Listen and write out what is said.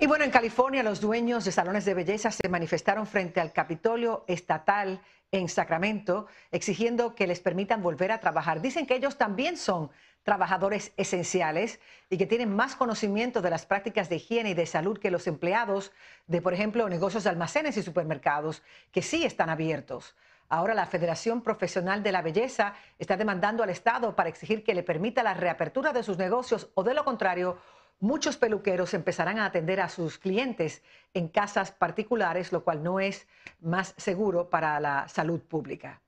Y bueno, en California los dueños de salones de belleza se manifestaron frente al Capitolio Estatal en Sacramento, exigiendo que les permitan volver a trabajar. Dicen que ellos también son trabajadores esenciales y que tienen más conocimiento de las prácticas de higiene y de salud que los empleados de, por ejemplo, negocios de almacenes y supermercados, que sí están abiertos. Ahora la Federación Profesional de la Belleza está demandando al Estado para exigir que le permita la reapertura de sus negocios o de lo contrario muchos peluqueros empezarán a atender a sus clientes en casas particulares, lo cual no es más seguro para la salud pública.